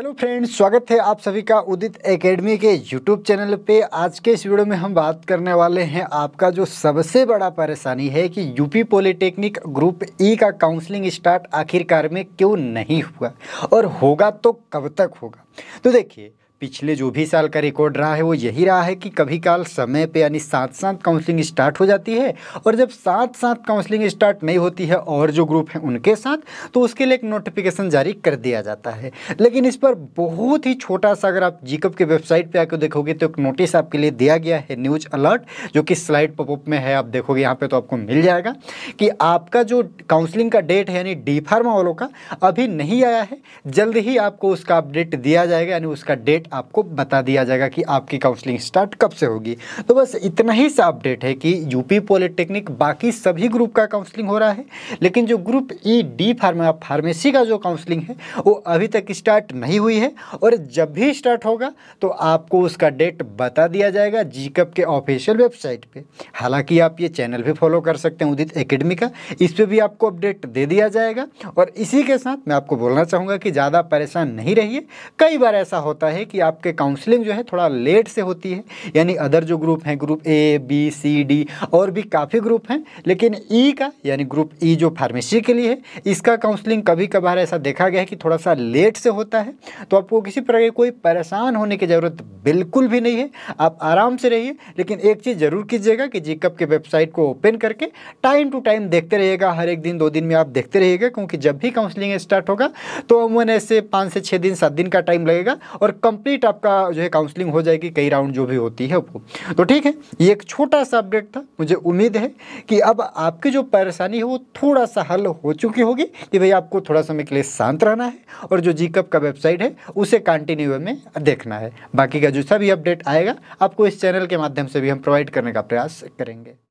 hello friends स्वागत है आप सभी का उदित एकेडमी के यूट्यूब चैनल पे आज के इस वीडियो में हम बात करने वाले हैं आपका जो सबसे बड़ा परेशानी है कि यूपी पॉलिटेक्निक ग्रुप ई का काउंसलिंग स्टार्ट आखिरकार में क्यों नहीं हुआ और होगा तो कब तक होगा तो देखिए पिछले जो भी साल का रिकॉर्ड रहा है वो यही रहा है कि कभी काल समय पे यानी साथ साथ काउंसलिंग स्टार्ट हो जाती है और जब साथ साथ काउंसलिंग स्टार्ट नहीं होती है और जो ग्रुप हैं उनके साथ तो उसके लिए एक नोटिफिकेशन जारी कर दिया जाता है लेकिन इस पर बहुत ही छोटा सा अगर आप जीकअप के वेबसाइट पर आकर देखोगे तो एक नोटिस आपके लिए दिया गया है न्यूज अलर्ट जो कि स्लाइड पॉपअप में है आप देखोगे यहाँ पर तो आपको मिल जाएगा कि आपका जो काउंसलिंग का डेट है यानी डी फार्मा वालों का अभी नहीं आया है जल्द ही आपको उसका अपडेट दिया जाएगा यानी उसका डेट आपको बता दिया जाएगा कि आपकी काउंसलिंग स्टार्ट कब से होगी तो बस इतना ही सा अपडेट है कि यूपी पॉलिटेक्निक बाकी सभी ग्रुप का काउंसलिंग हो रहा है लेकिन जो group E D pharma pharmacy का जो काउंसलिंग है वो अभी तक स्टार्ट नहीं हुई है और जब भी स्टार्ट होगा तो आपको उसका डेट बता दिया जाएगा जी कप के ऑफिशियल वेबसाइट पर हालांकि आप ये चैनल भी फॉलो कर सकते हैं उदित एकेडमी का इस पर भी आपको अपडेट दे दिया जाएगा और इसी के साथ मैं आपको बोलना चाहूँगा कि ज़्यादा परेशान नहीं रहिए कई बार ऐसा होता है कि आपके काउंसलिंग जो है थोड़ा लेट से होती है यानी अदर जो ग्रुप हैं group A B C D और भी काफ़ी ग्रुप हैं लेकिन ई e का यानी ग्रुप ई e जो फार्मेसी के लिए है इसका काउंसलिंग कभी कभार ऐसा देखा गया है कि थोड़ा सा लेट से होता है तो आपको किसी प्रकार की कोई परेशान होने की ज़रूरत बिल्कुल भी नहीं है आप आराम से रहिए लेकिन एक चीज़ ज़रूर कीजिएगा कि जीकप के वेबसाइट को ओपन करके टाइम टू टाइम देखते रहिएगा हर एक दिन दो दिन में आप देखते रहिएगा क्योंकि जब भी काउंसलिंग स्टार्ट होगा तो अमूमन ऐसे पाँच से छः दिन सात दिन का टाइम लगेगा और कंप्लीट कंप्लीट आपका जो है काउंसलिंग हो जाएगी कई राउंड जो भी होती है वो तो ठीक है ये एक छोटा सा अपडेट था मुझे उम्मीद है कि अब आपकी जो परेशानी है वो थोड़ा सा हल हो चुकी होगी कि भाई आपको थोड़ा समय के लिए शांत रहना है और जो जीकअप का वेबसाइट है उसे कंटिन्यू में देखना है बाकी का जो सभी अपडेट आएगा आपको इस चैनल के माध्यम से भी हम प्रोवाइड करने का प्रयास करेंगे